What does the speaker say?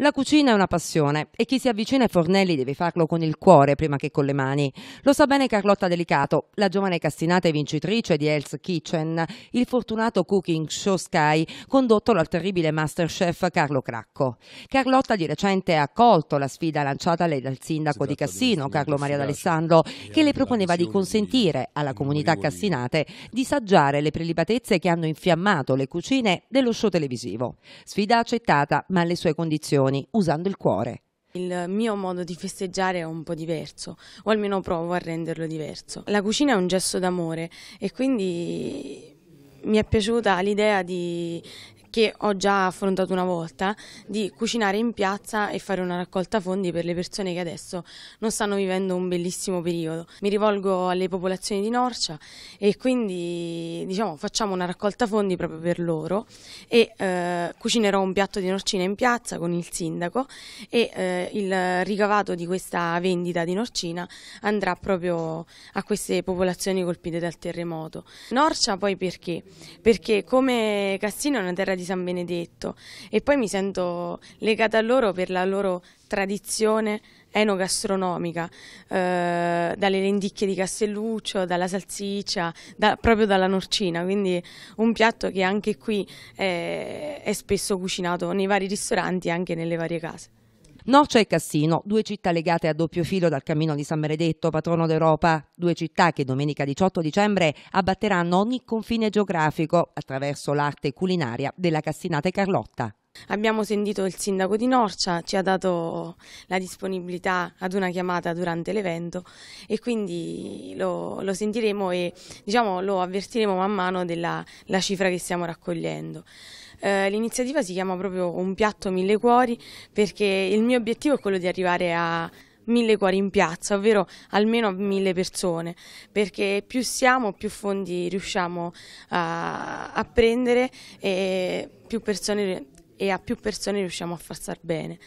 La cucina è una passione e chi si avvicina ai fornelli deve farlo con il cuore prima che con le mani. Lo sa bene Carlotta Delicato, la giovane castinata e vincitrice di Hell's Kitchen, il fortunato cooking show Sky condotto dal terribile masterchef Carlo Cracco. Carlotta di recente ha accolto la sfida lanciata dal sindaco di Cassino, Carlo Maria D'Alessandro, che le proponeva di consentire alla comunità cassinate di saggiare le prelibatezze che hanno infiammato le cucine dello show televisivo. Sfida accettata, ma alle sue condizioni emozioni usando il cuore. Il mio modo di festeggiare è un po' diverso, o almeno provo a renderlo diverso. La cucina è un gesto d'amore e quindi mi è piaciuta l'idea di, che ho già affrontato una volta, di cucinare in piazza e fare una raccolta fondi per le persone che adesso non stanno vivendo un bellissimo periodo. Mi rivolgo alle popolazioni di Norcia e quindi diciamo, facciamo una raccolta fondi proprio per loro e eh, cucinerò un piatto di norcina in piazza con il sindaco e eh, il ricavato di questa vendita di norcina andrà proprio a queste popolazioni colpite dal terremoto. Norcia poi perché? Perché come Cassino è una terra di San Benedetto e poi mi sento legata a loro per la loro tradizione enogastronomica, eh, dalle lenticchie di Castelluccio, dalla salsiccia, da, proprio dalla norcina, quindi un piatto che anche qui è, eh, è spesso cucinato nei vari ristoranti e anche nelle varie case. Norcia e Cassino, due città legate a doppio filo dal Cammino di San Benedetto, patrono d'Europa, due città che domenica 18 dicembre abbatteranno ogni confine geografico attraverso l'arte culinaria della Cassinate Carlotta. Abbiamo sentito il sindaco di Norcia, ci ha dato la disponibilità ad una chiamata durante l'evento e quindi lo, lo, sentiremo e diciamo, lo avvertiremo man mano della cifra che stiamo raccogliendo. Eh, L'iniziativa si chiama proprio Un piatto mille cuori perché il mio obiettivo è quello di arrivare a mille cuori in piazza, ovvero almeno mille persone, perché più siamo più fondi riusciamo a, a prendere e più persone e a più persone riusciamo a far star bene.